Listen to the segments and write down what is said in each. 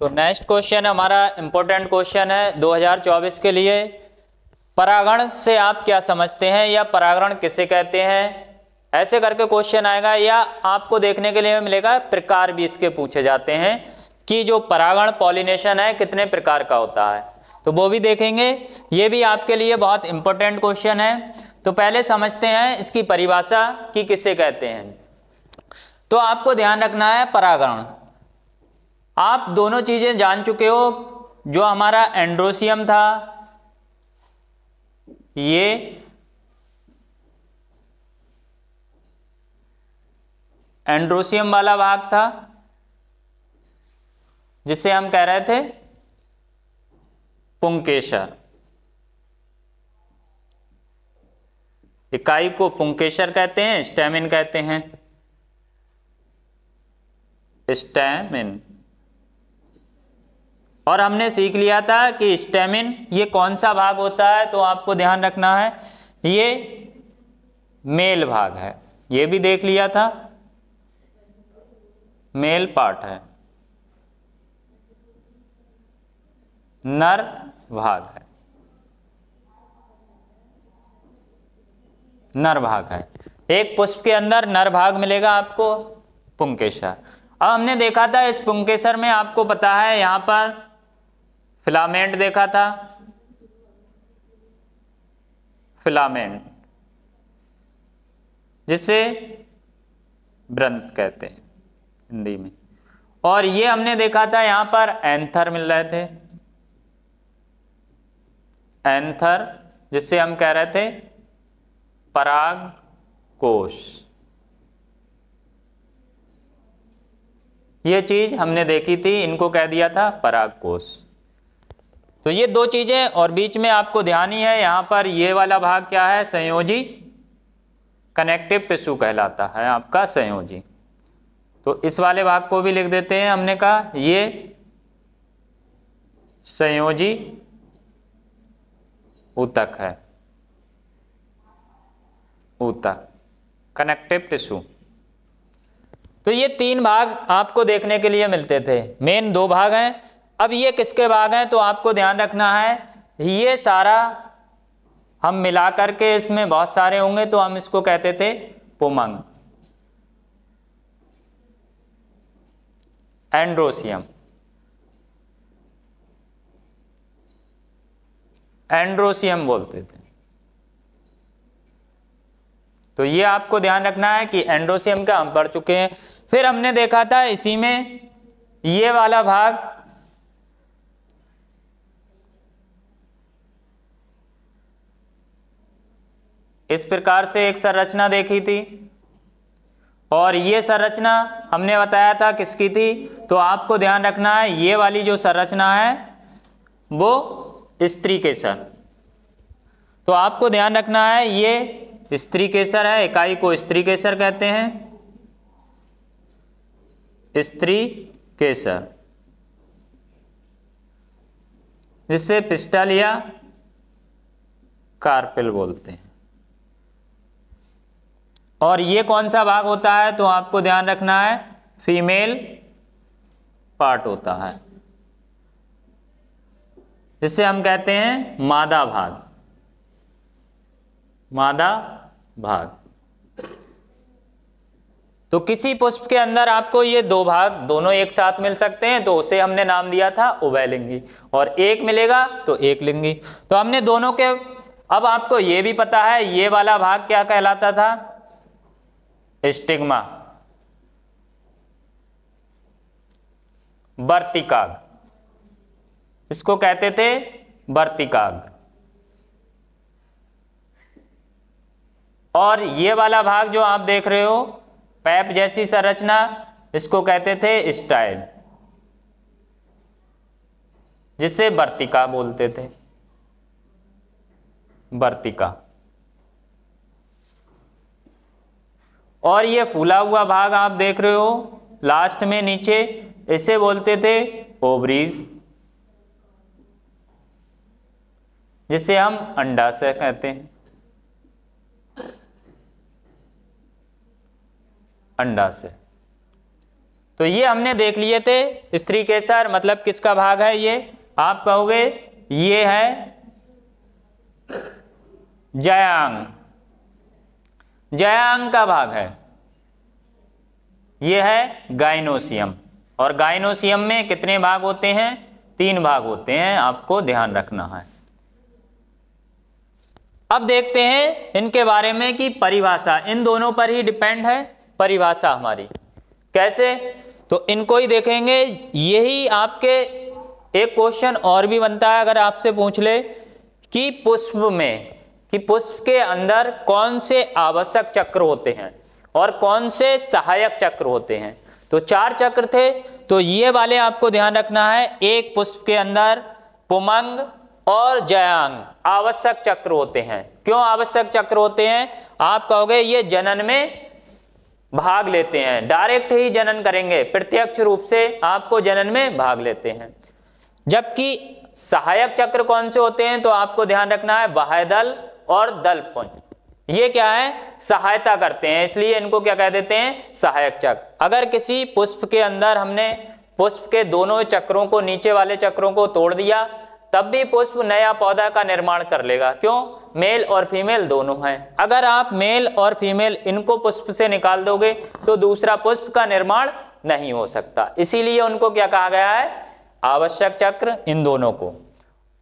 तो next question हमारा important question है 2024 के लिए परागण से आप क्या समझते हैं या परागण किसे कहते हैं ऐसे करके क्वेश्चन आएगा या आपको देखने के लिए मिलेगा प्रकार भी इसके पूछे जाते हैं कि जो परागण पॉलिनेशन है कितने प्रकार का होता है तो वो भी देखेंगे ये भी आपके लिए बहुत इंपॉर्टेंट क्वेश्चन है तो पहले समझते हैं इसकी परिभाषा कि किसे कहते हैं तो आपको ध्यान रखना है परागण आप दोनों चीज़ें जान चुके हो जो हमारा एंड्रोसियम था ये एंड्रोसियम वाला भाग था जिसे हम कह रहे थे पुंकेशर इकाई को पुंकेशर कहते हैं स्टेमिन कहते हैं स्टेमिन और हमने सीख लिया था कि स्टेमिन ये कौन सा भाग होता है तो आपको ध्यान रखना है ये मेल भाग है ये भी देख लिया था मेल पार्ट है नर भाग है नर भाग है एक पुष्प के अंदर नर भाग मिलेगा आपको पुंकेशर अब हमने देखा था इस पुंकेशर में आपको पता है यहां पर फिलामेंट देखा था फिलामेंट जिसे ब्रंथ कहते हैं हिंदी में और ये हमने देखा था यहां पर एंथर मिल रहे थे एंथर जिससे हम कह रहे थे पराग कोश ये चीज हमने देखी थी इनको कह दिया था पराग कोश तो ये दो चीजें और बीच में आपको ध्यान ही है यहां पर ये वाला भाग क्या है संयोजी कनेक्टिव टिश्यू कहलाता है आपका संयोजी तो इस वाले भाग को भी लिख देते हैं हमने कहा ये संयोजी ऊतक है ऊतक कनेक्टिव टिश्यू तो ये तीन भाग आपको देखने के लिए मिलते थे मेन दो भाग हैं अब ये किसके भाग हैं तो आपको ध्यान रखना है ये सारा हम मिला करके इसमें बहुत सारे होंगे तो हम इसको कहते थे पुमंग एंड्रोसियम एंड्रोसियम बोलते थे तो ये आपको ध्यान रखना है कि एंड्रोसियम का हम पढ़ चुके हैं फिर हमने देखा था इसी में ये वाला भाग इस प्रकार से एक संरचना देखी थी और ये संरचना हमने बताया था किसकी थी तो आपको ध्यान रखना है ये वाली जो संरचना है वो स्त्री केसर तो आपको ध्यान रखना है ये स्त्री केसर है इकाई को स्त्री केसर कहते हैं स्त्री केसर जिससे पिस्टल या कार्पिल बोलते हैं और ये कौन सा भाग होता है तो आपको ध्यान रखना है फीमेल पार्ट होता है जिससे हम कहते हैं मादा भाग मादा भाग तो किसी पुष्प के अंदर आपको ये दो भाग दोनों एक साथ मिल सकते हैं तो उसे हमने नाम दिया था उभयलिंगी और एक मिलेगा तो एक लिंगी तो हमने दोनों के अब आपको ये भी पता है ये वाला भाग क्या कहलाता था स्टिग्मा बर्तिकाग इसको कहते थे बर्तिकाग और ये वाला भाग जो आप देख रहे हो पैप जैसी संरचना इसको कहते थे स्टाइल जिसे बर्तिका बोलते थे बर्तिका और ये फूला हुआ भाग आप देख रहे हो लास्ट में नीचे इसे बोलते थे ओवरीज जिसे हम अंडाशय कहते हैं अंडाशय तो ये हमने देख लिए थे स्त्री केसर मतलब किसका भाग है ये आप कहोगे ये है जयांग अंग का भाग है यह है गाइनोसियम और गाइनोसियम में कितने भाग होते हैं तीन भाग होते हैं आपको ध्यान रखना है अब देखते हैं इनके बारे में कि परिभाषा इन दोनों पर ही डिपेंड है परिभाषा हमारी कैसे तो इनको ही देखेंगे यही आपके एक क्वेश्चन और भी बनता है अगर आपसे पूछ ले कि पुष्प में कि पुष्प के अंदर कौन से आवश्यक चक्र होते हैं और कौन से सहायक चक्र होते हैं तो चार चक्र थे तो ये वाले आपको ध्यान रखना है एक पुष्प के अंदर पुमंग और जयांग आवश्यक चक्र होते हैं क्यों आवश्यक चक्र होते हैं आप कहोगे ये जनन में भाग लेते हैं डायरेक्ट ही जनन करेंगे प्रत्यक्ष रूप से आपको जनन में भाग लेते हैं जबकि सहायक चक्र कौन से होते हैं तो आपको ध्यान रखना है बाह्यदल और दल पुंज ये क्या है सहायता करते हैं इसलिए इनको क्या कह देते हैं सहायक चक्र अगर किसी पुष्प के अंदर हमने पुष्प के दोनों चक्रों को नीचे वाले चक्रों को तोड़ दिया तब भी पुष्प नया पौधा का निर्माण कर लेगा क्यों मेल और फीमेल दोनों हैं अगर आप मेल और फीमेल इनको पुष्प से निकाल दोगे तो दूसरा पुष्प का निर्माण नहीं हो सकता इसीलिए उनको क्या कहा गया है आवश्यक चक्र इन दोनों को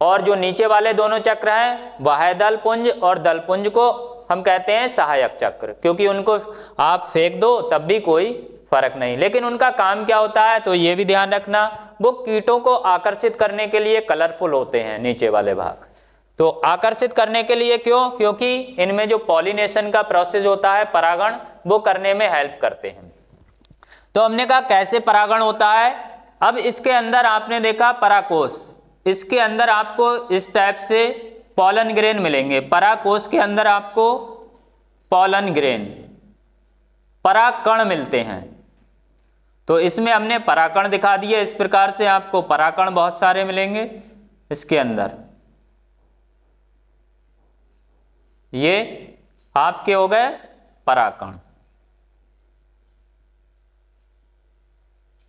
और जो नीचे वाले दोनों चक्र हैं वह है दल पुंज और दल पुंज को हम कहते हैं सहायक चक्र क्योंकि उनको आप फेंक दो तब भी कोई फर्क नहीं लेकिन उनका काम क्या होता है तो ये भी ध्यान रखना वो कीटों को आकर्षित करने के लिए कलरफुल होते हैं नीचे वाले भाग तो आकर्षित करने के लिए क्यों क्योंकि इनमें जो पॉलिनेशन का प्रोसेस होता है परागण वो करने में हेल्प करते हैं तो हमने कहा कैसे परागण होता है अब इसके अंदर आपने देखा पराकोष इसके अंदर आपको इस टाइप से पॉलन ग्रेन मिलेंगे पराकोष के अंदर आपको पॉलन ग्रेन पराकण मिलते हैं तो इसमें हमने पराकण दिखा दिया इस प्रकार से आपको पराकण बहुत सारे मिलेंगे इसके अंदर ये आपके हो गए पराकण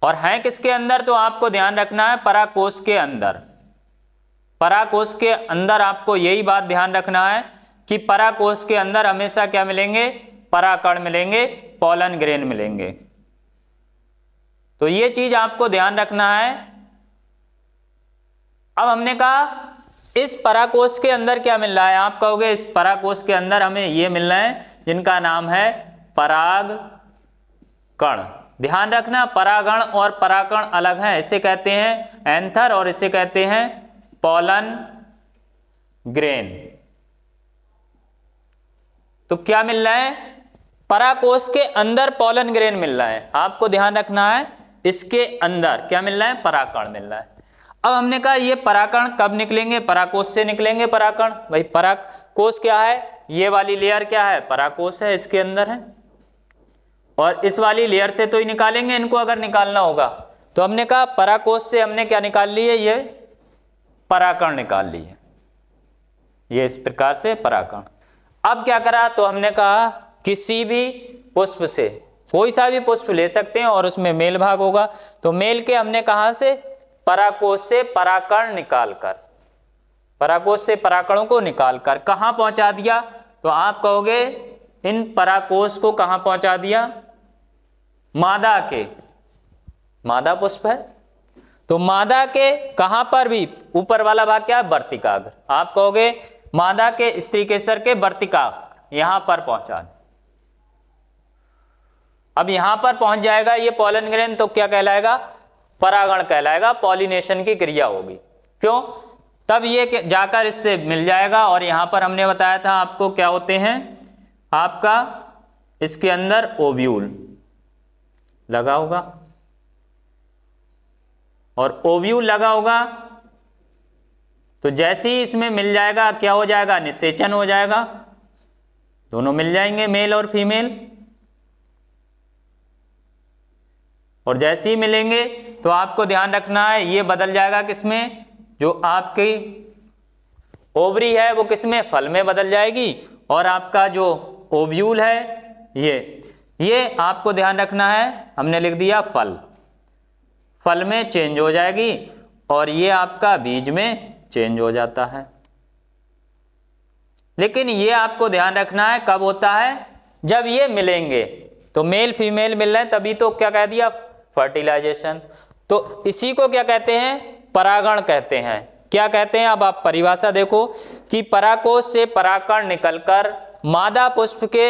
और हैं किसके अंदर तो आपको ध्यान रखना है पराकोष के अंदर पराकोष के अंदर आपको यही बात ध्यान रखना है कि पराकोश के अंदर हमेशा क्या मिलेंगे पराकण मिलेंगे पॉलन ग्रेन मिलेंगे तो ये चीज आपको ध्यान रखना है अब हमने कहा इस पराकोष के अंदर क्या मिल रहा है आप कहोगे इस पराकोष के अंदर हमें ये मिलना है जिनका नाम है पराग कण ध्यान रखना परागण और पराकण अलग हैं इसे कहते हैं एंथर और इसे कहते हैं पॉलन ग्रेन तो क्या मिल रहा है पराकोष के अंदर पॉलन ग्रेन मिल रहा है आपको ध्यान रखना है इसके अंदर क्या मिल रहा है पराकण मिल रहा है अब हमने कहा ये पराकण कब निकलेंगे पराकोष से निकलेंगे पराकण भाई पराकोष क्या है ये वाली लेयर क्या है पराकोष है इसके अंदर है और इस वाली लेयर से तो ही निकालेंगे इनको अगर निकालना होगा तो हमने कहा पराकोष से हमने क्या निकाल लिया ये पराकण निकाल लिए ये इस प्रकार से पराकरण अब क्या करा तो हमने कहा किसी भी पुष्प से कोई सा भी पुष्प ले सकते हैं और उसमें मेल भाग होगा तो मेल के हमने कहा से पराकोष से पराकण निकालकर पराकोष से पराकणों को निकालकर कहां पहुंचा दिया तो आप कहोगे इन पराकोष को कहां पहुंचा दिया मादा के मादा पुष्प है तो मादा के कहां पर भी ऊपर वाला भाग क्या है वर्तिकाग्र आप कहोगे मादा के स्त्री केसर के बर्तिकाग यहां पर पहुंचा अब यहां पर पहुंच जाएगा ये पॉलन ग्रेन तो क्या कहलाएगा परागण कहलाएगा पॉलिनेशन की क्रिया होगी क्यों तब ये जाकर इससे मिल जाएगा और यहां पर हमने बताया था आपको क्या होते हैं आपका इसके अंदर ओव्यूल लगा होगा और ओव्यू लगा होगा तो जैसे ही इसमें मिल जाएगा क्या हो जाएगा निषेचन हो जाएगा दोनों मिल जाएंगे मेल और फीमेल और जैसे ही मिलेंगे तो आपको ध्यान रखना है ये बदल जाएगा किसमें जो आपकी ओवरी है वो किसमें फल में बदल जाएगी और आपका जो ओव्यूल है ये ये आपको ध्यान रखना है हमने लिख दिया फल फल में चेंज हो जाएगी और ये आपका बीज में चेंज हो जाता है लेकिन ये आपको ध्यान रखना है कब होता है जब ये मिलेंगे तो मेल फीमेल मिल रहे हैं तभी तो क्या कह दिया फर्टिलाइजेशन तो इसी को क्या कहते हैं परागण कहते हैं क्या कहते हैं अब आप परिभाषा देखो कि पराकोष से पराकण निकलकर मादा पुष्प के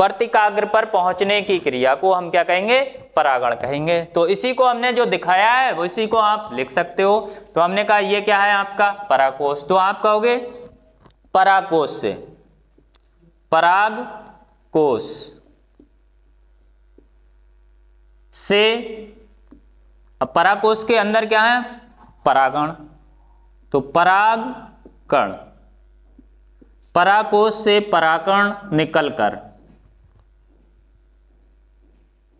वर्तिकाग्र पर पहुंचने की क्रिया को हम क्या कहेंगे परागण कहेंगे तो इसी को हमने जो दिखाया है वो इसी को आप लिख सकते हो तो हमने कहा ये क्या है आपका पराकोष तो आप कहोगे पराकोष से पराग कोष से पराकोष के अंदर क्या है परागण तो पराग कण से पराकण निकलकर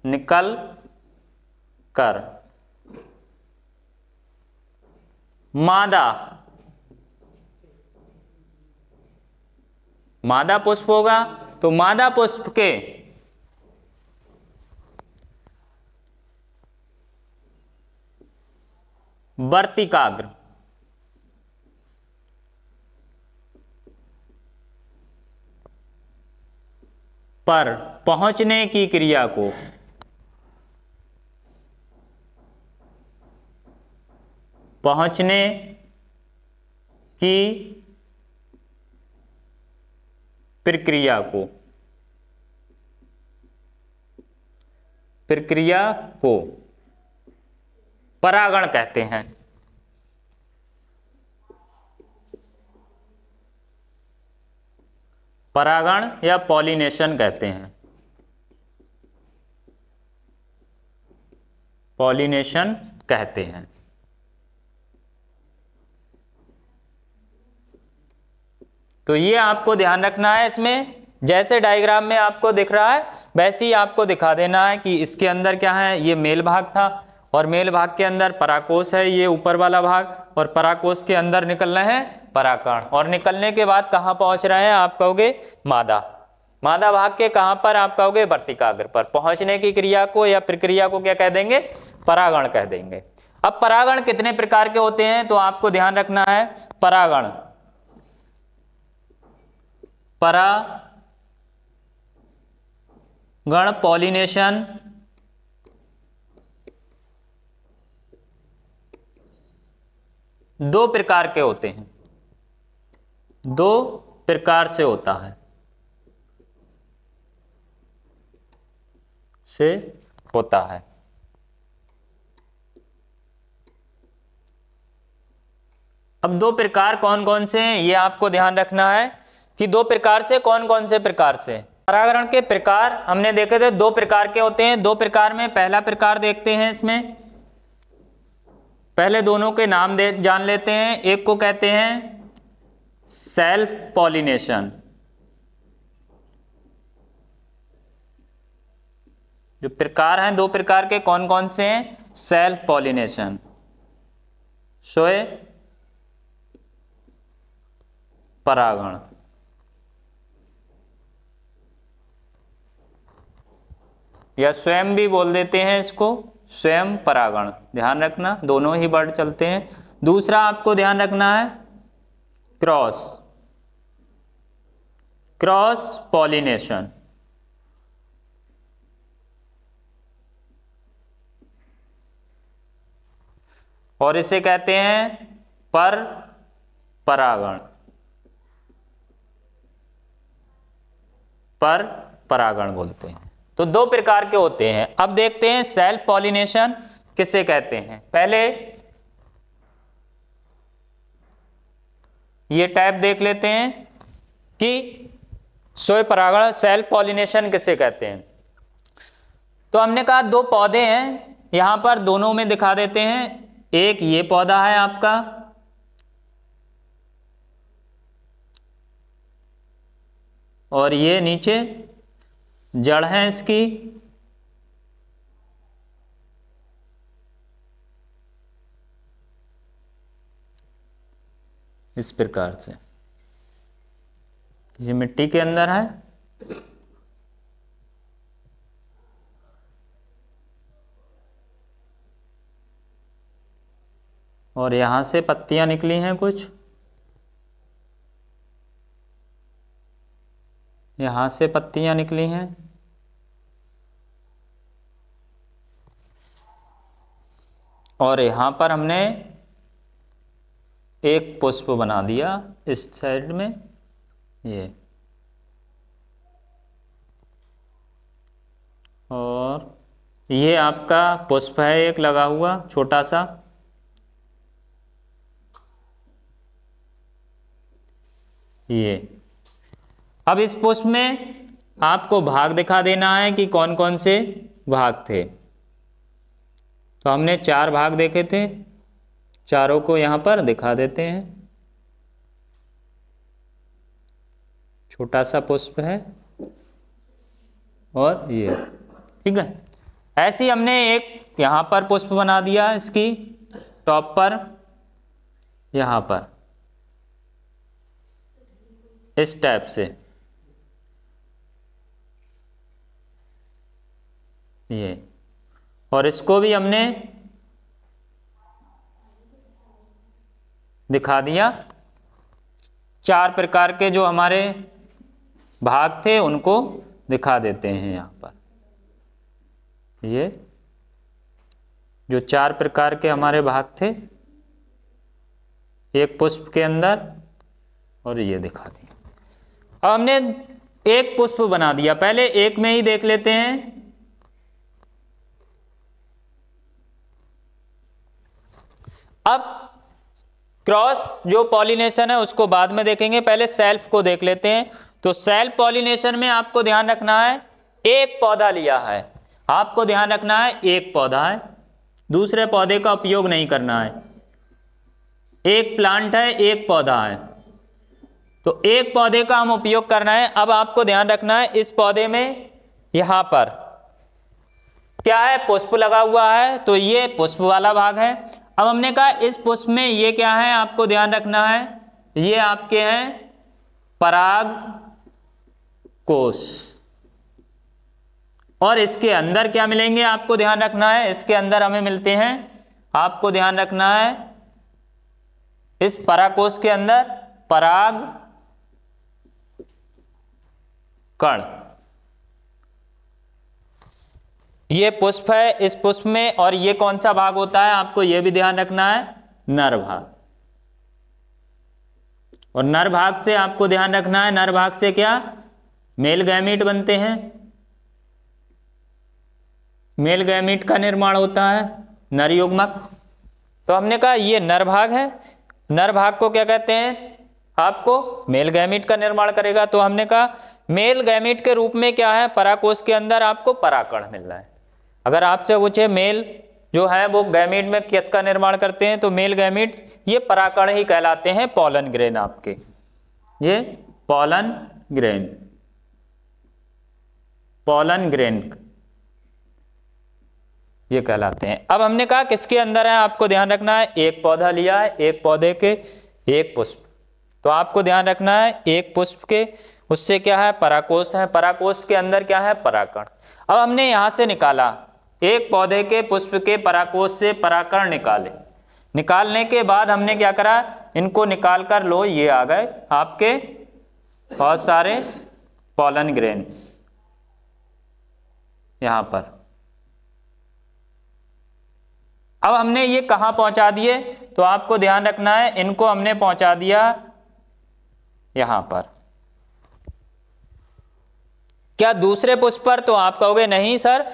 निकल कर मादा मादा पुष्प होगा तो मादा पुष्प के वर्तिकाग्र पर पहुंचने की क्रिया को पहुंचने की प्रक्रिया को प्रक्रिया को परागण कहते हैं परागण या पॉलिनेशन कहते हैं पॉलिनेशन कहते हैं तो ये आपको ध्यान रखना है इसमें जैसे डायग्राम में आपको दिख रहा है वैसे ही आपको दिखा देना है कि इसके अंदर क्या है ये मेल भाग था और मेल भाग के अंदर पराकोष है ये ऊपर वाला भाग और पराकोष के अंदर निकल रहे हैं पराकण और निकलने के बाद कहाँ पहुँच रहे हैं आप कहोगे मादा मादा भाग के कहाँ पर आप कहोगे वर्तिकाग्र पर पहुँचने की क्रिया को या प्रक्रिया को क्या कह देंगे परागण कह देंगे अब परागण कितने प्रकार के होते हैं तो आपको ध्यान रखना है परागण परागण पॉलिनेशन दो प्रकार के होते हैं दो प्रकार से होता है से होता है अब दो प्रकार कौन कौन से हैं ये आपको ध्यान रखना है कि दो प्रकार से कौन कौन से प्रकार से परागरण के प्रकार हमने देखे थे दो प्रकार के होते हैं दो प्रकार में पहला प्रकार देखते हैं इसमें पहले दोनों के नाम दे जान लेते हैं एक को कहते हैं सेल्फ पॉलिनेशन जो प्रकार हैं दो प्रकार के कौन कौन से हैं सेल्फ पॉलिनेशन सोए परागण या स्वयं भी बोल देते हैं इसको स्वयं परागण ध्यान रखना दोनों ही वर्ड चलते हैं दूसरा आपको ध्यान रखना है क्रॉस क्रॉस पॉलिनेशन और इसे कहते हैं पर परागण पर परागण बोलते हैं तो दो प्रकार के होते हैं अब देखते हैं सेल्फ पॉलिनेशन किसे कहते हैं पहले ये टाइप देख लेते हैं कि सोय परागण सेल्फ पॉलिनेशन किसे कहते हैं तो हमने कहा दो पौधे हैं यहां पर दोनों में दिखा देते हैं एक ये पौधा है आपका और ये नीचे जड़ है इसकी इस प्रकार से ये मिट्टी के अंदर है और यहां से पत्तियां निकली हैं कुछ यहाँ से पत्तियाँ निकली हैं और यहाँ पर हमने एक पुष्प बना दिया इस साइड में ये और ये आपका पुष्प है एक लगा हुआ छोटा सा ये अब इस पुष्प में आपको भाग दिखा देना है कि कौन कौन से भाग थे तो हमने चार भाग देखे थे चारों को यहां पर दिखा देते हैं छोटा सा पुष्प है और ये ठीक है ऐसी हमने एक यहां पर पुष्प बना दिया इसकी टॉप पर यहां पर इस टाइप से ये और इसको भी हमने दिखा दिया चार प्रकार के जो हमारे भाग थे उनको दिखा देते हैं यहाँ पर ये जो चार प्रकार के हमारे भाग थे एक पुष्प के अंदर और ये दिखा दिया अब हमने एक पुष्प बना दिया पहले एक में ही देख लेते हैं अब क्रॉस जो पॉलिनेशन है उसको बाद में देखेंगे पहले सेल्फ को देख लेते हैं तो सेल्फ पॉलिनेशन में आपको ध्यान रखना है एक पौधा लिया है आपको ध्यान रखना है एक पौधा है दूसरे पौधे का उपयोग नहीं करना है एक प्लांट है एक पौधा है तो एक पौधे का हम उपयोग करना है अब आपको ध्यान रखना है इस पौधे में यहां पर क्या है पुष्प लगा हुआ है तो ये पुष्प वाला भाग है अब हमने कहा इस पुष्प में ये क्या है आपको ध्यान रखना है ये आपके हैं पराग कोश और इसके अंदर क्या मिलेंगे आपको ध्यान रखना है इसके अंदर हमें मिलते हैं आपको ध्यान रखना है इस पराकोष के अंदर पराग कण ये पुष्प है इस पुष्प में और ये कौन सा भाग होता है आपको यह भी ध्यान रखना है नर भाग और नर भाग से आपको ध्यान रखना है नर भाग से क्या मेल गैमिट बनते हैं मेल गैमिट का निर्माण होता है नर युग्मक तो हमने कहा ये नर भाग है नर भाग को क्या कहते हैं आपको मेल गैमिट का निर्माण करेगा तो हमने कहा मेल गैमिट के रूप में क्या है पराकोष के अंदर आपको पराकण मिल रहा है अगर आपसे पूछे मेल जो है वो गैमिट में किस का निर्माण करते हैं तो मेल गैमिट ये पराकण ही कहलाते हैं पॉलन ग्रेन आपके ये पॉलन ग्रेन पॉलन ग्रेन ये कहलाते हैं अब हमने कहा किसके अंदर है आपको ध्यान रखना है एक पौधा लिया है एक पौधे के एक पुष्प तो आपको ध्यान रखना है एक पुष्प के उससे क्या है पराकोष है पराकोष के अंदर क्या है पराकण अब हमने यहां से निकाला एक पौधे के पुष्प के पराकोष से पराकरण निकाले निकालने के बाद हमने क्या करा इनको निकाल कर लो ये आ गए आपके बहुत सारे पॉलन ग्रेन यहां पर अब हमने ये कहां पहुंचा दिए तो आपको ध्यान रखना है इनको हमने पहुंचा दिया यहां पर क्या दूसरे पुष्प पर तो आप कहोगे नहीं सर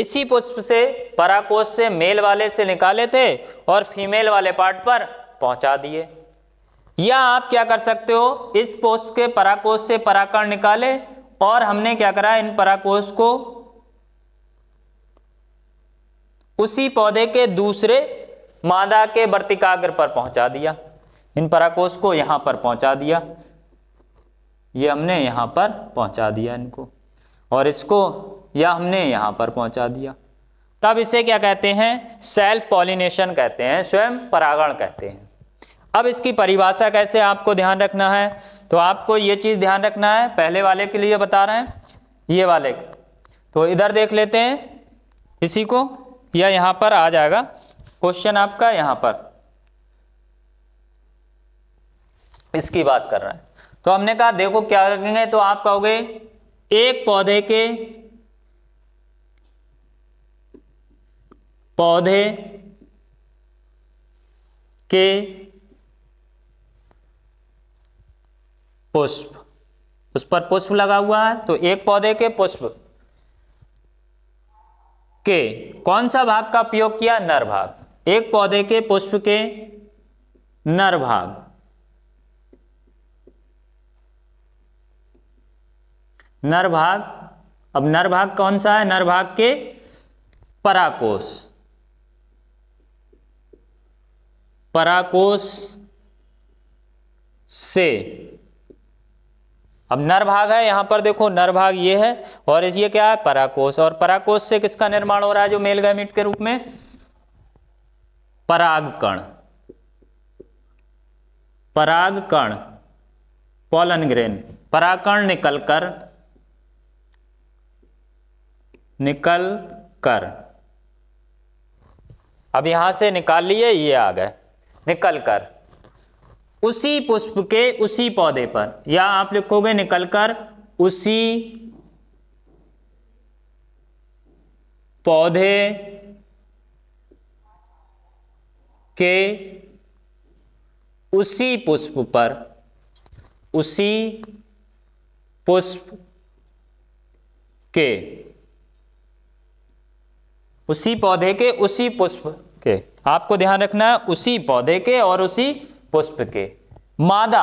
इसी पुष्प से पराकोष से मेल वाले से निकाले थे और फीमेल वाले पार्ट पर पहुंचा दिए या आप क्या कर सकते हो इस पुष्प के पराकोष से पराकण निकाले और हमने क्या करा इन पराकोष को उसी पौधे के दूसरे मादा के वर्तिकाग्र पर पहुंचा दिया इन पराकोष को यहां पर पहुंचा दिया ये हमने यहां पर पहुंचा दिया इनको और इसको या हमने यहां पर पहुंचा दिया तब इसे क्या कहते हैं सेल्फ पॉलिनेशन कहते हैं स्वयं परागण कहते हैं अब इसकी परिभाषा कैसे आपको ध्यान रखना है तो आपको ये चीज़ ध्यान रखना है पहले वाले के लिए बता रहे हैं ये वाले तो इधर देख लेते हैं इसी को या यहां पर आ जाएगा क्वेश्चन आपका यहां पर इसकी बात कर रहा है तो हमने कहा देखो क्या रखेंगे तो आप कहोगे एक पौधे के पौधे के पुष्प उस पर पुष्प लगा हुआ है तो एक पौधे के पुष्प के कौन सा भाग का उपयोग किया नर भाग एक पौधे के पुष्प के नर भाग नर भाग अब नर भाग कौन सा है नर भाग के पराकोष पराकोष से अब नर भाग है यहां पर देखो नर भाग ये है और ये क्या है पराकोश और पराकोष से किसका निर्माण हो रहा है जो मेल गैमिट के रूप में परागकण परागकण पॉलन ग्रेन पराकण निकल कर निकल कर अब यहां से निकाल लिए ये आ गए निकलकर उसी पुष्प के उसी पौधे पर या आप लिखोगे निकलकर उसी पौधे के उसी पुष्प पर उसी पुष्प के उसी पौधे के उसी पुष्प के आपको ध्यान रखना है उसी पौधे के और उसी पुष्प के मादा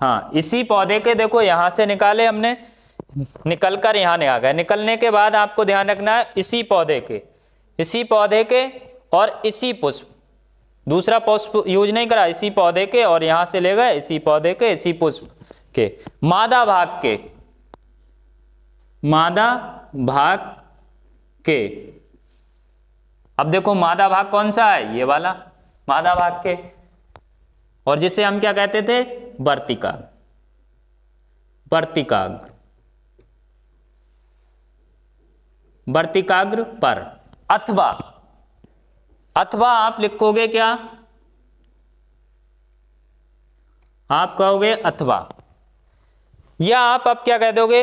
हाँ इसी पौधे के देखो यहां से निकाले हमने निकलकर यहां यहां आ गए निकलने के बाद आपको ध्यान रखना है इसी पौधे के इसी पौधे के और इसी पुष्प दूसरा पुष्प यूज नहीं करा इसी पौधे के और यहां से ले गए इसी पौधे के इसी पुष्प के मादा भाग के मादा भाग के अब देखो मादा भाग कौन सा है ये वाला मादा भाग के और जिसे हम क्या कहते थे वर्तिकाग वर्तिकाग्र वर्तिकाग्र पर अथवा अथवा आप लिखोगे क्या आप कहोगे अथवा या आप अब क्या कह दोगे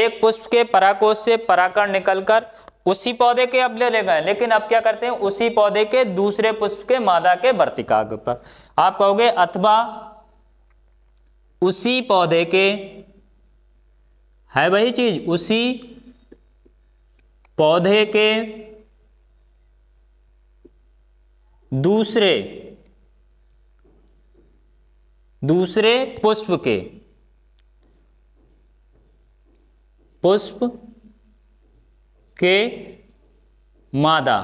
एक पुष्प के पराकोष से पराकर निकलकर उसी पौधे के अब ले ले गए लेकिन अब क्या करते हैं उसी पौधे के दूसरे पुष्प के मादा के वर्तिकाग पर आप कहोगे अथवा उसी पौधे के है वही चीज उसी पौधे के दूसरे दूसरे पुष्प के पुष्प के मादा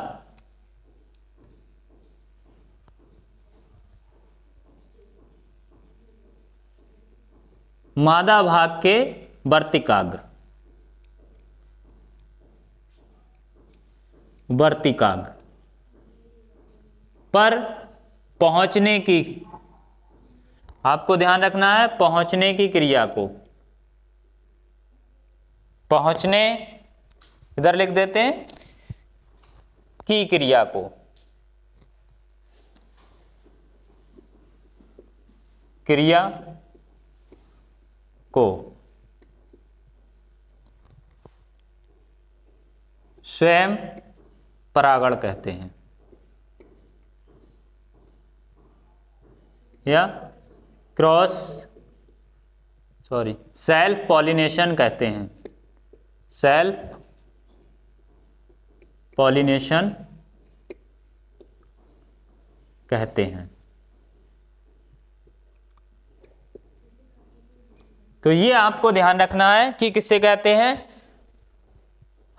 मादा भाग के वर्तिकाग्र वर्तिकाग्र पर पहुंचने की आपको ध्यान रखना है पहुंचने की क्रिया को पहुंचने इधर लिख देते हैं की क्रिया को क्रिया को स्वयं परागण कहते हैं या क्रॉस सॉरी सेल्फ पॉलिनेशन कहते हैं सेल्फ पॉलिनेशन कहते हैं तो ये आपको ध्यान रखना है कि किससे कहते हैं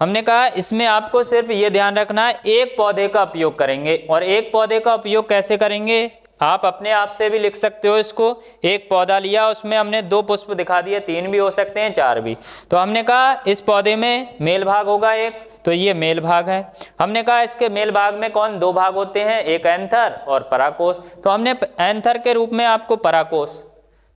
हमने कहा इसमें आपको सिर्फ ये ध्यान रखना है एक पौधे का उपयोग करेंगे और एक पौधे का उपयोग कैसे करेंगे आप अपने आप से भी लिख सकते हो इसको एक पौधा लिया उसमें हमने दो पुष्प दिखा दिए तीन भी हो सकते हैं चार भी तो हमने कहा इस पौधे में मेल भाग होगा एक तो ये मेल भाग है हमने कहा इसके मेल भाग में कौन दो भाग होते हैं एक एंथर और पराकोष तो हमने एंथर के रूप में आपको पराकोष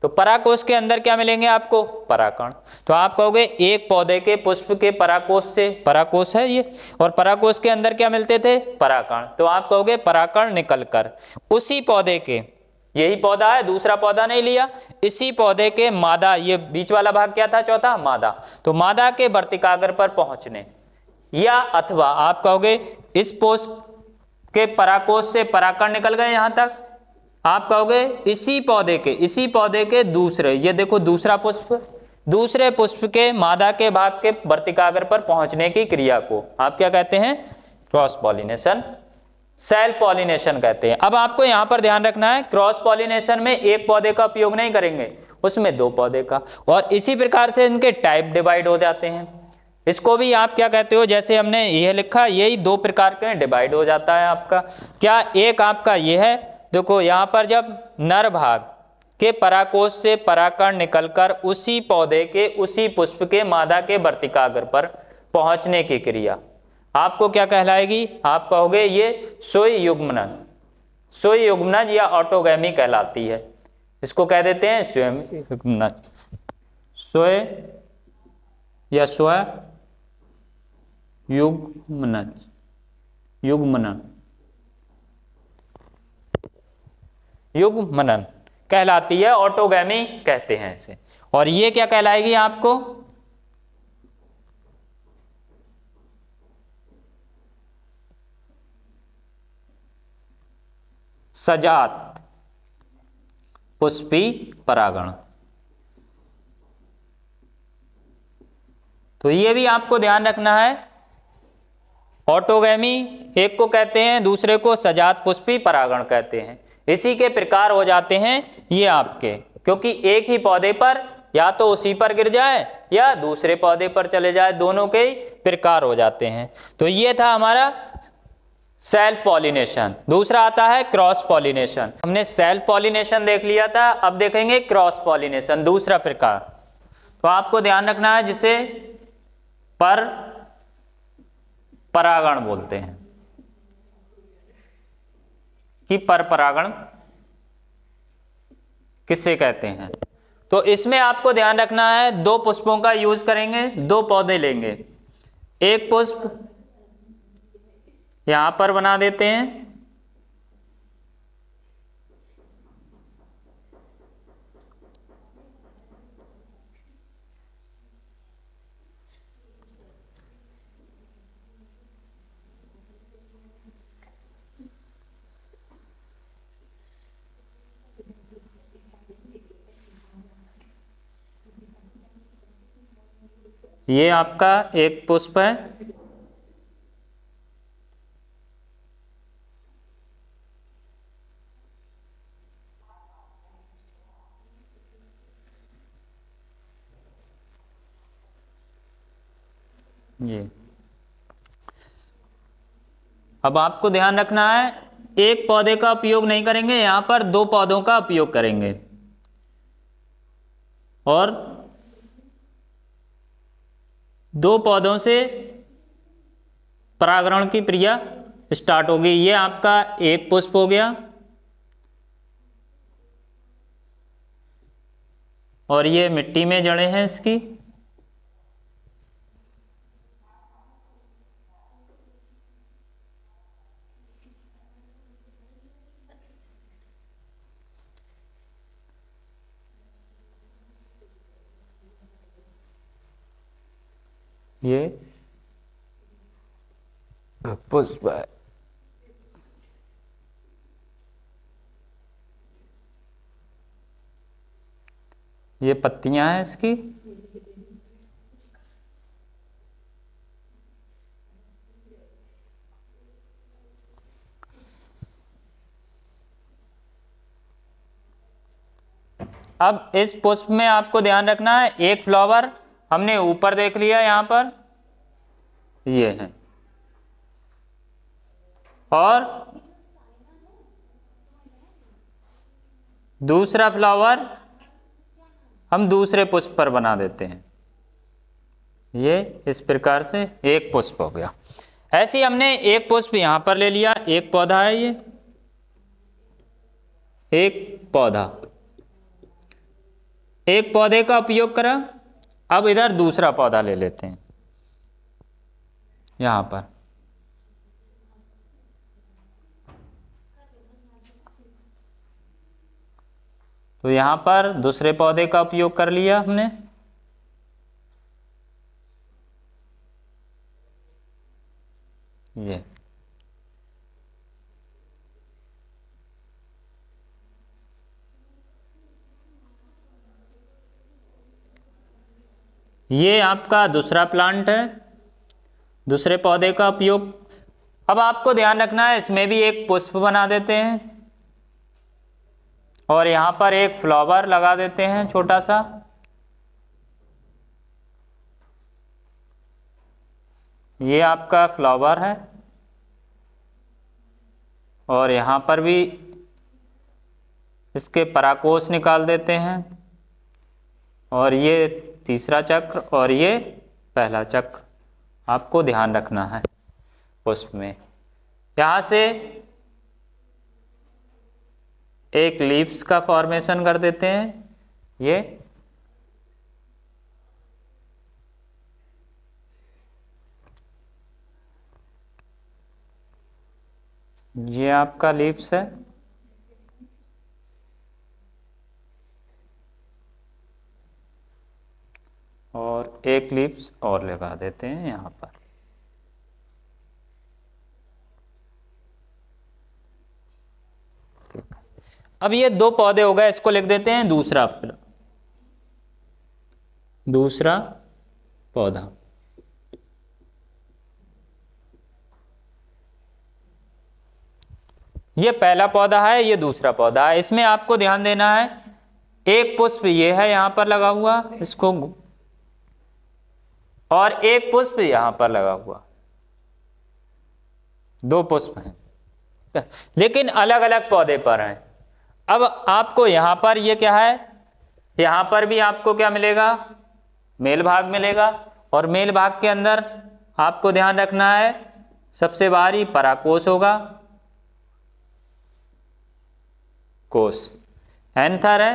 तो पराकोष के अंदर क्या मिलेंगे आपको पराकण तो आप कहोगे एक पौधे के पुष्प के पराकोष से पराकोष है ये और पराकोष के अंदर क्या मिलते थे पराकण तो आप कहोगे पराकण निकलकर उसी पौधे के यही पौधा है दूसरा पौधा नहीं लिया इसी पौधे के मादा ये बीच वाला भाग क्या था चौथा मादा तो मादा के वर्तिकाग्र पर पहुंचने या अथवा आप कहोगे इस पोष के पराकोष से पराकर निकल गए यहां तक आप कहोगे इसी पौधे के इसी पौधे के दूसरे ये देखो दूसरा पुष्प दूसरे पुष्प के मादा के भाग के वर्तिकागर पर पहुंचने की क्रिया को आप क्या कहते हैं क्रॉस पॉलिनेशन सेल पॉलिनेशन कहते हैं अब आपको यहां पर ध्यान रखना है क्रॉस पॉलिनेशन में एक पौधे का उपयोग नहीं करेंगे उसमें दो पौधे का और इसी प्रकार से इनके टाइप डिवाइड हो जाते हैं इसको भी आप क्या कहते हो जैसे हमने यह लिखा यही दो प्रकार के डिवाइड हो जाता है आपका क्या एक आपका यह है देखो यहां पर जब नर भाग के पराकोष से पराकण निकलकर उसी पौधे के उसी पुष्प के मादा के वर्तिकाग्र पर पहुंचने की क्रिया आपको क्या कहलाएगी आप कहोगे ये सोई युग्मनज सोई युग्मनज या ऑटोगैमी कहलाती है इसको कह देते हैं स्वयं युग्मनज सोए या स्वय युग्मना युग्मनन युग्मनन कहलाती है ऑटोगैमी कहते हैं इसे और ये क्या कहलाएगी आपको सजात पुष्पी परागण तो ये भी आपको ध्यान रखना है ऑटोगैमी एक को कहते हैं दूसरे को सजात पुष्पी परागण कहते हैं इसी के प्रकार हो जाते हैं ये आपके क्योंकि एक ही पौधे पर या तो उसी पर गिर जाए या दूसरे पौधे पर चले जाए दोनों के ही प्रकार हो जाते हैं तो ये था हमारा सेल्फ पॉलिनेशन दूसरा आता है क्रॉस पॉलिनेशन हमने सेल्फ पॉलिनेशन देख लिया था अब देखेंगे क्रॉस पॉलिनेशन दूसरा प्रकार तो आपको ध्यान रखना है जिसे पर परागण बोलते हैं कि पर परागण किसे कहते हैं तो इसमें आपको ध्यान रखना है दो पुष्पों का यूज करेंगे दो पौधे लेंगे एक पुष्प यहां पर बना देते हैं ये आपका एक पुष्प है जी अब आपको ध्यान रखना है एक पौधे का उपयोग नहीं करेंगे यहां पर दो पौधों का उपयोग करेंगे और दो पौधों से परागरण की क्रिया स्टार्ट होगी ये आपका एक पुष्प हो गया और ये मिट्टी में जड़े हैं इसकी ये पुष्प है ये पत्तियां हैं इसकी अब इस पुष्प में आपको ध्यान रखना है एक फ्लावर हमने ऊपर देख लिया यहां पर ये है और दूसरा फ्लावर हम दूसरे पुष्प पर बना देते हैं ये इस प्रकार से एक पुष्प हो गया ऐसे ही हमने एक पुष्प यहां पर ले लिया एक पौधा है ये एक पौधा एक पौधे का उपयोग करा अब इधर दूसरा पौधा ले लेते हैं यहां पर तो यहां पर दूसरे पौधे का उपयोग कर लिया हमने ये ये आपका दूसरा प्लांट है दूसरे पौधे का उपयोग अब आपको ध्यान रखना है इसमें भी एक पुष्प बना देते हैं और यहाँ पर एक फ्लावर लगा देते हैं छोटा सा ये आपका फ्लावर है और यहाँ पर भी इसके पराकोष निकाल देते हैं और ये तीसरा चक्र और ये पहला चक्र आपको ध्यान रखना है उसमें यहाँ से एक लीप्स का फॉर्मेशन कर देते हैं ये ये आपका लिप्स है और एक क्लिप्स और लगा देते हैं यहाँ पर अब ये दो पौधे हो गए इसको लिख देते हैं दूसरा दूसरा पौधा ये पहला पौधा है ये दूसरा पौधा है इसमें आपको ध्यान देना है एक पुष्प ये है यहां पर लगा हुआ इसको और एक पुष्प यहां पर लगा हुआ दो पुष्प हैं लेकिन अलग अलग पौधे पर हैं अब आपको यहां पर ये क्या है यहां पर भी आपको क्या मिलेगा मेल भाग मिलेगा और मेल भाग के अंदर आपको ध्यान रखना है सबसे बाहरी पराकोश होगा कोश एंथर है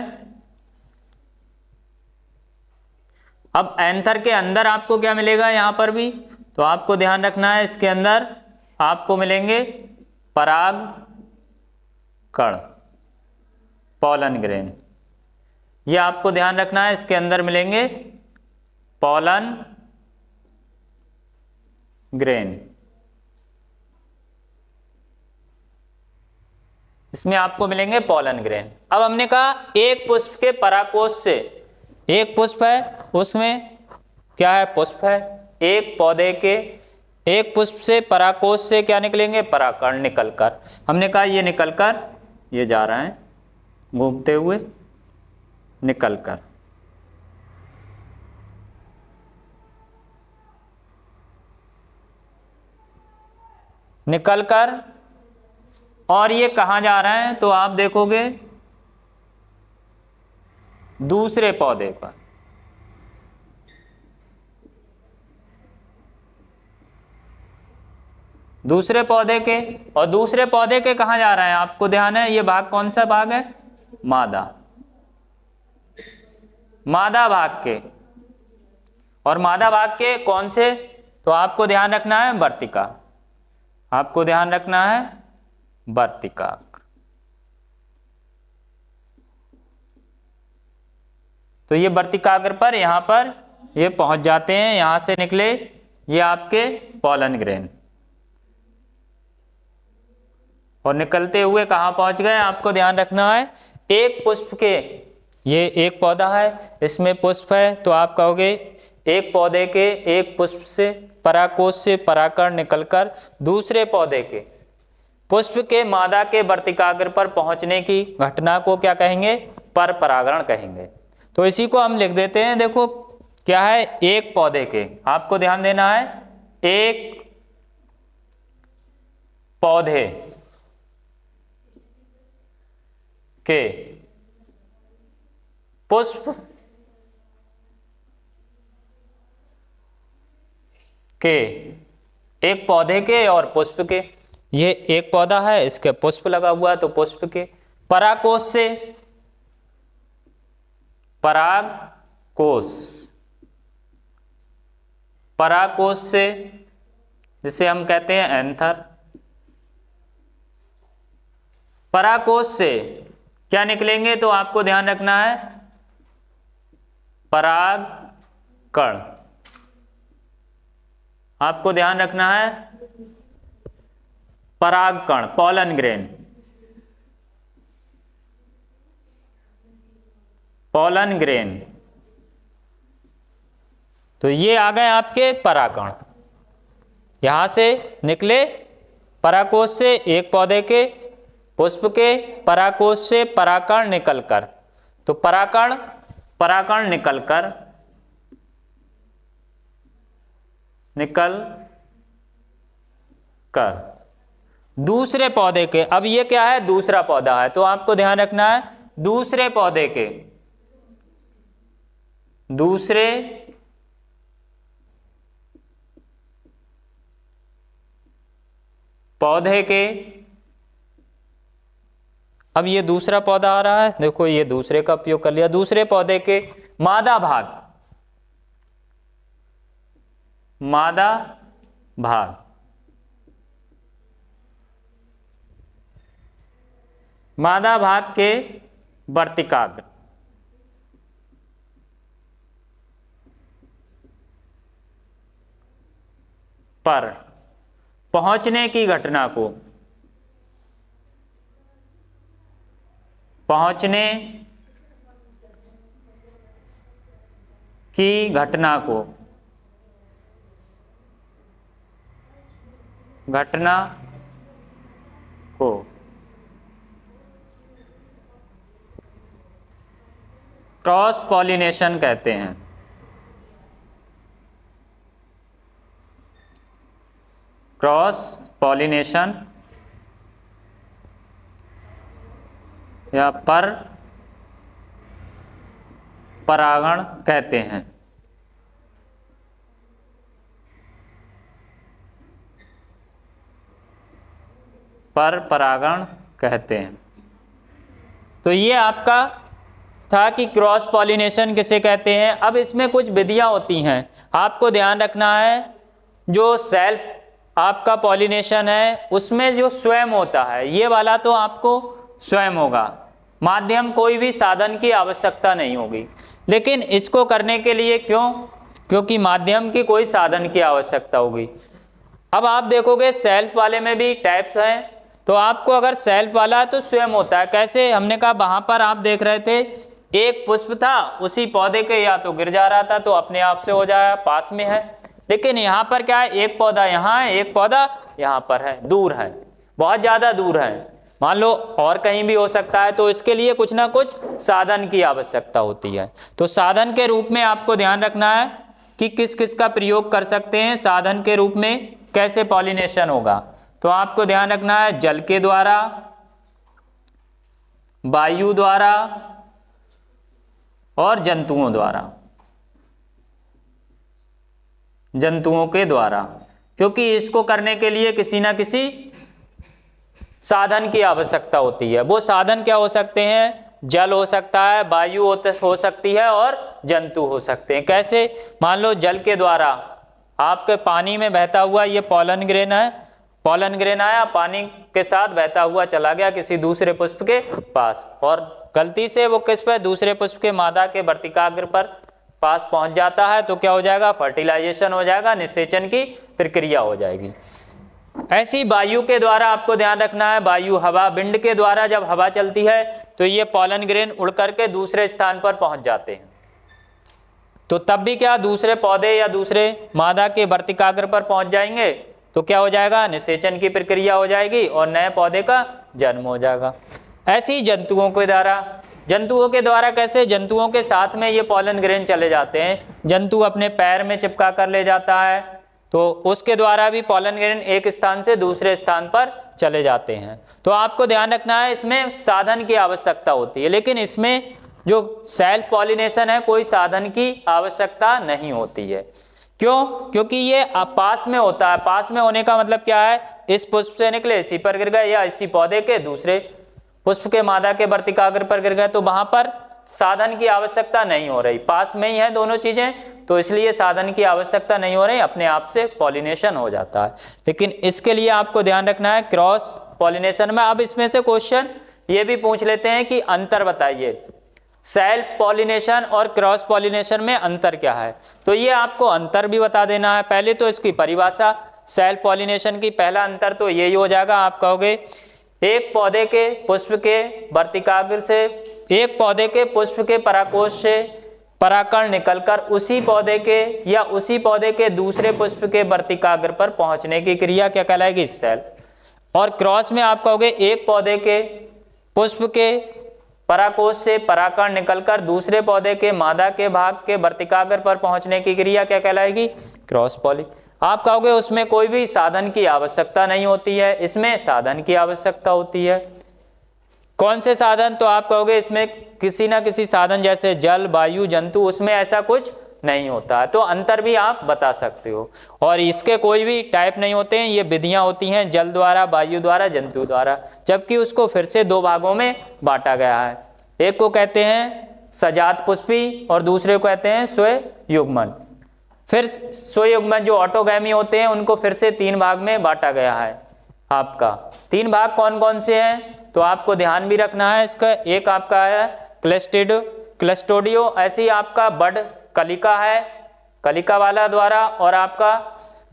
अब एंथर के अंदर आपको क्या मिलेगा यहां पर भी तो आपको ध्यान रखना है इसके अंदर आपको मिलेंगे पराग कण पॉलन ग्रेन ये आपको ध्यान रखना है इसके अंदर मिलेंगे पॉलन ग्रेन इसमें आपको मिलेंगे पॉलन ग्रेन अब हमने कहा एक पुष्प के पराकोष से एक पुष्प है उसमें क्या है पुष्प है एक पौधे के एक पुष्प से पराकोष से क्या निकलेंगे पराकण निकलकर हमने कहा ये निकलकर ये जा रहे हैं घूमते हुए निकलकर निकलकर और ये कहाँ जा रहे हैं तो आप देखोगे दूसरे पौधे पर दूसरे पौधे के और दूसरे पौधे के कहा जा रहा है आपको ध्यान है ये भाग कौन सा भाग है मादा मादा भाग के और मादा भाग के कौन से तो आपको ध्यान रखना है वर्तिका आपको ध्यान रखना है वर्तिका तो ये वर्तिकाग्र पर यहाँ पर ये पहुंच जाते हैं यहां से निकले ये आपके पॉलन ग्रेन और निकलते हुए कहाँ पहुंच गए आपको ध्यान रखना है एक पुष्प के ये एक पौधा है इसमें पुष्प है तो आप कहोगे एक पौधे के एक पुष्प से पराकोष से पराकर निकलकर दूसरे पौधे के पुष्प के मादा के वर्तिकाग्र पर पहुंचने की घटना को क्या कहेंगे पर परागरण कहेंगे तो इसी को हम लिख देते हैं देखो क्या है एक पौधे के आपको ध्यान देना है एक पौधे के पुष्प के एक पौधे के और पुष्प के ये एक पौधा है इसके पुष्प लगा हुआ है तो पुष्प के पराकोष से पराग कोष पराग कोष से जिसे हम कहते हैं एंथर कोष से क्या निकलेंगे तो आपको ध्यान रखना है पराग कण आपको ध्यान रखना है पराग कण पॉलन ग्रेन पॉलन ग्रेन तो ये आ गए आपके पराकण यहां से निकले पराकोष से एक पौधे के पुष्प के पराकोष से पराकण निकलकर तो पराकण पराकण निकलकर निकल कर दूसरे पौधे के अब ये क्या है दूसरा पौधा है तो आपको ध्यान रखना है दूसरे पौधे के दूसरे पौधे के अब ये दूसरा पौधा आ रहा है देखो ये दूसरे का उपयोग कर लिया दूसरे पौधे के मादा भाग मादा भाग मादा भाग के वर्तिकाग्र पर पहुंचने की घटना को पहुंचने की घटना को घटना को क्रॉस पॉलिनेशन कहते हैं क्रॉस पॉलिनेशन या पर परागण कहते हैं पर परागण कहते हैं तो ये आपका था कि क्रॉस पॉलिनेशन किसे कहते हैं अब इसमें कुछ विधियां होती हैं आपको ध्यान रखना है जो सेल्फ आपका पॉलिनेशन है उसमें जो स्वयं होता है ये वाला तो आपको स्वयं होगा माध्यम कोई भी साधन की आवश्यकता नहीं होगी लेकिन इसको करने के लिए क्यों क्योंकि माध्यम की कोई साधन की आवश्यकता होगी अब आप देखोगे सेल्फ वाले में भी टाइप हैं तो आपको अगर सेल्फ वाला है तो स्वयं होता है कैसे हमने कहा वहां पर आप देख रहे थे एक पुष्प था उसी पौधे के या तो गिर जा रहा था तो अपने आप से हो जाया पास में है लेकिन यहां पर क्या है एक पौधा यहां है एक पौधा यहां पर है दूर है बहुत ज़्यादा दूर है मान लो और कहीं भी हो सकता है तो इसके लिए कुछ ना कुछ साधन की आवश्यकता होती है तो साधन के रूप में आपको ध्यान रखना है कि किस किस का प्रयोग कर सकते हैं साधन के रूप में कैसे पॉलिनेशन होगा तो आपको ध्यान रखना है जल के द्वारा वायु द्वारा और जंतुओं द्वारा जंतुओं के द्वारा क्योंकि इसको करने के लिए किसी ना किसी साधन की आवश्यकता होती है वो साधन क्या हो सकते हैं जल हो सकता है वायु हो सकती है और जंतु हो सकते हैं कैसे मान लो जल के द्वारा आपके पानी में बहता हुआ ये पॉलन ग्रेन है पॉलन ग्रेन आया पानी के साथ बहता हुआ चला गया किसी दूसरे पुष्प के पास और गलती से वो किस पर दूसरे पुष्प के मादा के वर्तिकाग्र पर पास पहुंच जाता है तो क्या हो जाएगा फर्टिलाइजेशन हो जाएगा निषेचन की प्रक्रिया हो जाएगी ऐसी वायु के द्वारा आपको ध्यान रखना है वायु हवा बिंड के द्वारा जब हवा चलती है तो ये पॉलन ग्रेन उड़ करके दूसरे स्थान पर पहुंच जाते हैं तो तब भी क्या दूसरे पौधे या दूसरे मादा के वर्तिकाग्र पर पहुंच जाएंगे तो क्या हो जाएगा निषेचन की प्रक्रिया हो जाएगी और नए पौधे का जन्म हो जाएगा ऐसी जंतुओं के द्वारा जंतुओं के द्वारा कैसे जंतुओं के साथ में ये पॉलन ग्रेन चले जाते हैं जंतु अपने पैर में चिपका कर ले जाता है तो उसके द्वारा भी पॉलन ग्रेन एक स्थान से दूसरे स्थान पर चले जाते हैं तो आपको ध्यान रखना है इसमें साधन की आवश्यकता होती है लेकिन इसमें जो सेल्फ पॉलिनेशन है कोई साधन की आवश्यकता नहीं होती है क्यों क्योंकि ये पास में होता है पास में होने का मतलब क्या है इस पुष्प से निकले इसी पर गिर गए या इसी पौधे के दूसरे पुष्प के मादा के वर्तिकाग्र पर गिर गए तो वहां पर साधन की आवश्यकता नहीं हो रही पास में ही है दोनों चीजें तो इसलिए साधन की आवश्यकता नहीं हो रही अपने आप से पॉलिनेशन हो जाता है लेकिन इसके लिए आपको ध्यान रखना है क्रॉस पॉलिनेशन में अब इसमें से क्वेश्चन ये भी पूछ लेते हैं कि अंतर बताइए सेल्फ पॉलिनेशन और क्रॉस पॉलिनेशन में अंतर क्या है तो ये आपको अंतर भी बता देना है पहले तो इसकी परिभाषा सेल्फ पॉलिनेशन की पहला अंतर तो यही हो जाएगा आप कहोगे एक पौधे के पुष्प के वर्तिकाग्र से एक पौधे के पुष्प के पराकोष से पराकण निकलकर उसी पौधे के या उसी पौधे के दूसरे पुष्प के वर्तिकाग्र पर पहुंचने की क्रिया क्या कहलाएगी सेल और क्रॉस में आप कहोगे एक पौधे के पुष्प के पराकोष से पराकण निकलकर दूसरे पौधे के मादा के भाग के वर्तिकाग्र पर पहुंचने की क्रिया क्या कहलाएगी क्रॉस पॉली आप कहोगे उसमें कोई भी साधन की आवश्यकता नहीं होती है इसमें साधन की आवश्यकता होती है कौन से साधन तो आप कहोगे इसमें किसी ना किसी साधन जैसे जल वायु जंतु उसमें ऐसा कुछ नहीं होता है तो अंतर भी आप बता सकते हो और इसके कोई भी टाइप नहीं होते हैं ये विधियां होती हैं जल द्वारा वायु द्वारा जंतु द्वारा जबकि उसको फिर से दो भागों में बांटा गया है एक को कहते हैं सजात पुष्पी और दूसरे को कहते हैं स्वय फिर स्वयुग में जो ऑटोगैमी होते हैं उनको फिर से तीन भाग में बांटा गया है आपका तीन भाग कौन कौन से हैं तो आपको ध्यान भी रखना है इसका एक आपका है क्लस्टिड क्लस्टोडियो ऐसे ही आपका बड कलिका है कलिका वाला द्वारा और आपका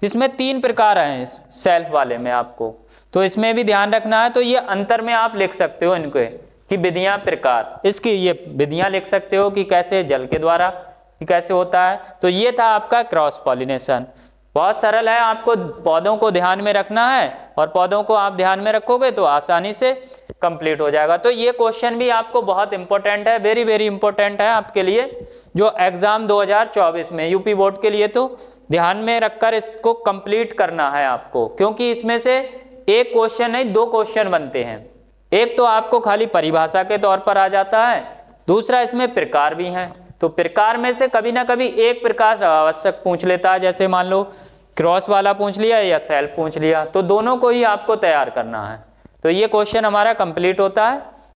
इसमें तीन प्रकार हैं इस सेल्फ वाले में आपको तो इसमें भी ध्यान रखना है तो ये अंतर में आप लिख सकते हो इनके कि विधियां प्रकार इसकी ये विधियां लिख सकते हो कि कैसे जल के द्वारा कैसे होता है तो ये था आपका क्रॉस पॉलिनेशन बहुत सरल है आपको पौधों को ध्यान में रखना है और पौधों को आप ध्यान में रखोगे तो आसानी से कंप्लीट हो जाएगा तो ये क्वेश्चन भी आपको बहुत इंपॉर्टेंट है वेरी वेरी इंपॉर्टेंट है आपके लिए जो एग्ज़ाम 2024 में यूपी बोर्ड के लिए तो ध्यान में रखकर इसको कंप्लीट करना है आपको क्योंकि इसमें से एक क्वेश्चन नहीं दो क्वेश्चन बनते हैं एक तो आपको खाली परिभाषा के तौर पर आ जाता है दूसरा इसमें प्रकार भी हैं तो प्रकार में से कभी ना कभी एक प्रकार आवश्यक पूछ लेता है जैसे मान लो क्रॉस वाला पूछ लिया या सेल्फ पूछ लिया तो दोनों को ही आपको तैयार करना है तो ये क्वेश्चन हमारा कंप्लीट होता है